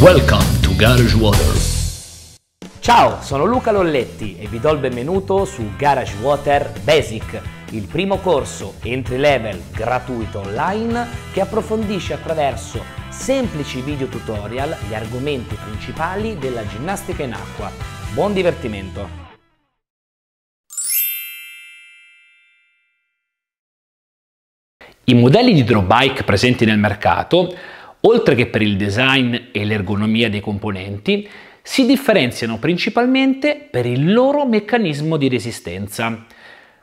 Welcome to Garage Water. Ciao, sono Luca Lolletti e vi do il benvenuto su Garage Water Basic, il primo corso entry level gratuito online che approfondisce attraverso semplici video tutorial gli argomenti principali della ginnastica in acqua. Buon divertimento! I modelli di drop bike presenti nel mercato oltre che per il design e l'ergonomia dei componenti, si differenziano principalmente per il loro meccanismo di resistenza.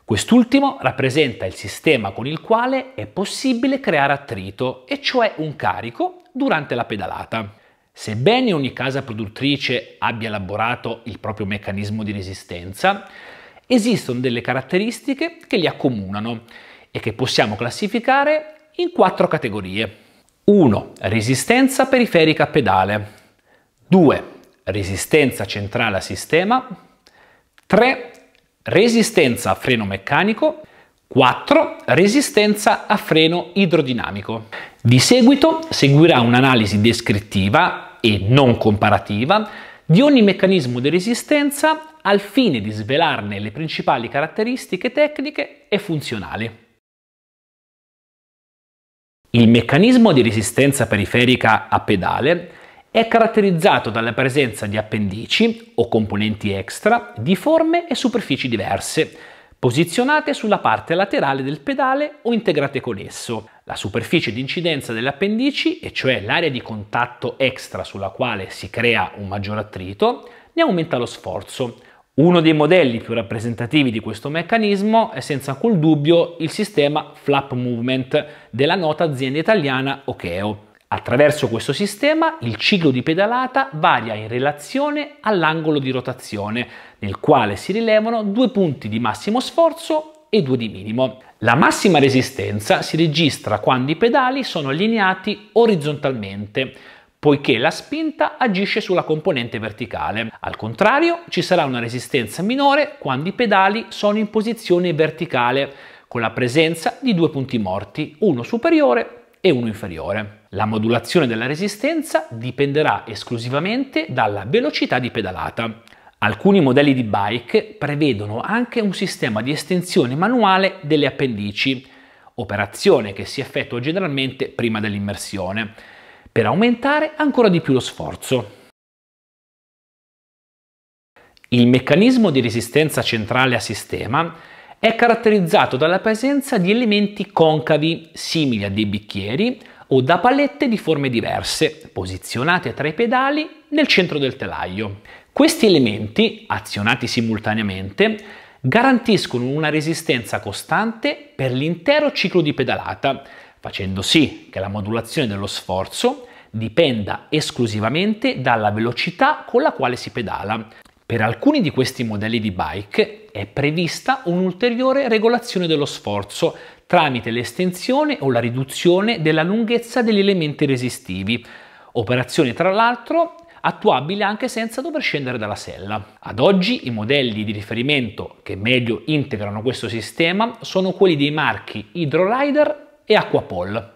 Quest'ultimo rappresenta il sistema con il quale è possibile creare attrito, e cioè un carico, durante la pedalata. Sebbene ogni casa produttrice abbia elaborato il proprio meccanismo di resistenza, esistono delle caratteristiche che li accomunano e che possiamo classificare in quattro categorie. 1. Resistenza periferica a pedale. 2. Resistenza centrale a sistema. 3. Resistenza a freno meccanico. 4. Resistenza a freno idrodinamico. Di seguito seguirà un'analisi descrittiva e non comparativa di ogni meccanismo di resistenza al fine di svelarne le principali caratteristiche tecniche e funzionali. Il meccanismo di resistenza periferica a pedale è caratterizzato dalla presenza di appendici o componenti extra di forme e superfici diverse, posizionate sulla parte laterale del pedale o integrate con esso. La superficie di incidenza delle appendici, e cioè l'area di contatto extra sulla quale si crea un maggior attrito, ne aumenta lo sforzo, uno dei modelli più rappresentativi di questo meccanismo è senza alcun dubbio il sistema Flap Movement della nota azienda italiana Okeo. Attraverso questo sistema il ciclo di pedalata varia in relazione all'angolo di rotazione, nel quale si rilevano due punti di massimo sforzo e due di minimo. La massima resistenza si registra quando i pedali sono allineati orizzontalmente, poiché la spinta agisce sulla componente verticale. Al contrario, ci sarà una resistenza minore quando i pedali sono in posizione verticale, con la presenza di due punti morti, uno superiore e uno inferiore. La modulazione della resistenza dipenderà esclusivamente dalla velocità di pedalata. Alcuni modelli di bike prevedono anche un sistema di estensione manuale delle appendici, operazione che si effettua generalmente prima dell'immersione per aumentare ancora di più lo sforzo. Il meccanismo di resistenza centrale a sistema è caratterizzato dalla presenza di elementi concavi simili a dei bicchieri o da palette di forme diverse posizionate tra i pedali nel centro del telaio. Questi elementi, azionati simultaneamente, garantiscono una resistenza costante per l'intero ciclo di pedalata facendo sì che la modulazione dello sforzo dipenda esclusivamente dalla velocità con la quale si pedala. Per alcuni di questi modelli di bike è prevista un'ulteriore regolazione dello sforzo tramite l'estensione o la riduzione della lunghezza degli elementi resistivi, operazione tra l'altro attuabile anche senza dover scendere dalla sella. Ad oggi i modelli di riferimento che meglio integrano questo sistema sono quelli dei marchi Hydrolider e Aquapol.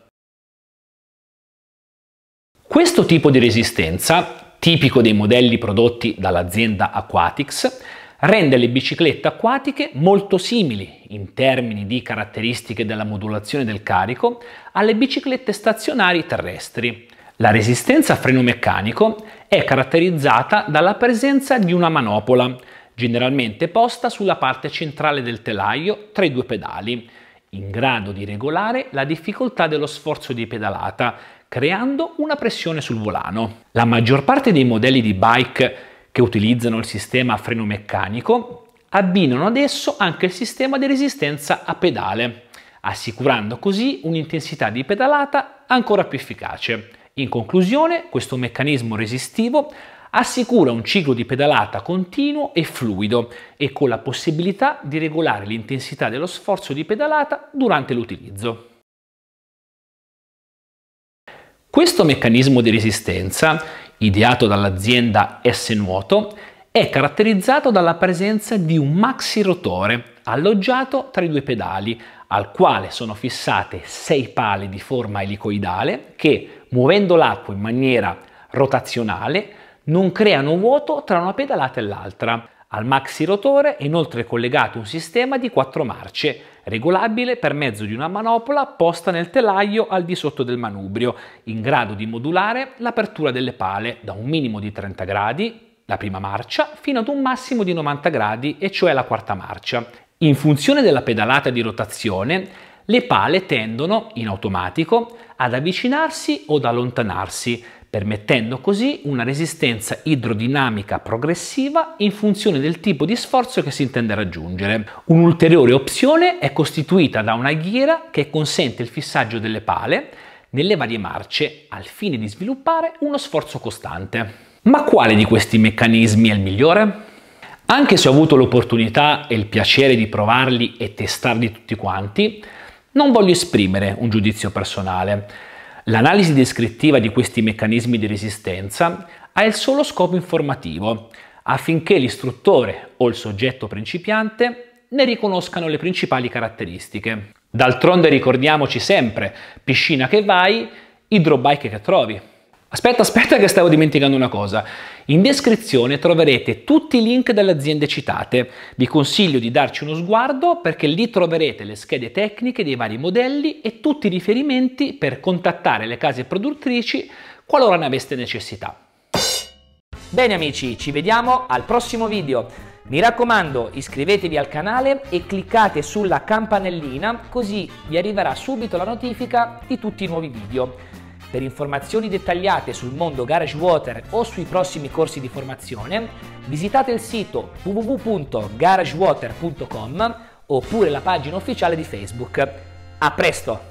Questo tipo di resistenza, tipico dei modelli prodotti dall'azienda Aquatics, rende le biciclette acquatiche molto simili in termini di caratteristiche della modulazione del carico alle biciclette stazionari terrestri. La resistenza a freno meccanico è caratterizzata dalla presenza di una manopola, generalmente posta sulla parte centrale del telaio tra i due pedali, in grado di regolare la difficoltà dello sforzo di pedalata, creando una pressione sul volano. La maggior parte dei modelli di bike che utilizzano il sistema a freno meccanico abbinano adesso anche il sistema di resistenza a pedale, assicurando così un'intensità di pedalata ancora più efficace. In conclusione, questo meccanismo resistivo assicura un ciclo di pedalata continuo e fluido e con la possibilità di regolare l'intensità dello sforzo di pedalata durante l'utilizzo. Questo meccanismo di resistenza, ideato dall'azienda S Nuoto, è caratterizzato dalla presenza di un maxi rotore alloggiato tra i due pedali, al quale sono fissate sei pale di forma elicoidale che, muovendo l'acqua in maniera rotazionale, non creano vuoto tra una pedalata e l'altra. Al maxi rotore è inoltre collegato un sistema di quattro marce, regolabile per mezzo di una manopola posta nel telaio al di sotto del manubrio, in grado di modulare l'apertura delle pale da un minimo di 30 gradi, la prima marcia, fino ad un massimo di 90 gradi, e cioè la quarta marcia. In funzione della pedalata di rotazione, le pale tendono, in automatico, ad avvicinarsi o ad allontanarsi, permettendo così una resistenza idrodinamica progressiva in funzione del tipo di sforzo che si intende raggiungere. Un'ulteriore opzione è costituita da una ghiera che consente il fissaggio delle pale nelle varie marce al fine di sviluppare uno sforzo costante. Ma quale di questi meccanismi è il migliore? Anche se ho avuto l'opportunità e il piacere di provarli e testarli tutti quanti, non voglio esprimere un giudizio personale L'analisi descrittiva di questi meccanismi di resistenza ha il solo scopo informativo, affinché l'istruttore o il soggetto principiante ne riconoscano le principali caratteristiche. D'altronde ricordiamoci sempre, piscina che vai, idrobike che trovi. Aspetta, aspetta che stavo dimenticando una cosa. In descrizione troverete tutti i link delle aziende citate. Vi consiglio di darci uno sguardo perché lì troverete le schede tecniche dei vari modelli e tutti i riferimenti per contattare le case produttrici qualora ne aveste necessità. Bene amici, ci vediamo al prossimo video. Mi raccomando, iscrivetevi al canale e cliccate sulla campanellina così vi arriverà subito la notifica di tutti i nuovi video. Per informazioni dettagliate sul mondo Garage Water o sui prossimi corsi di formazione, visitate il sito www.garagewater.com oppure la pagina ufficiale di Facebook. A presto!